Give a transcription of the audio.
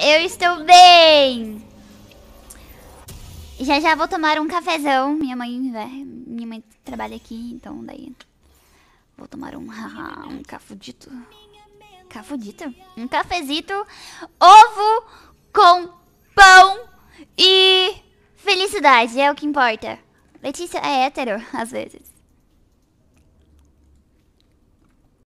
eu estou bem. Já já vou tomar um cafezão. Minha mãe, né, minha mãe trabalha aqui, então daí vou tomar um, um cafudito. Cafudito? Um cafezito, ovo com pão e felicidade, é o que importa. Letícia é hétero, às vezes.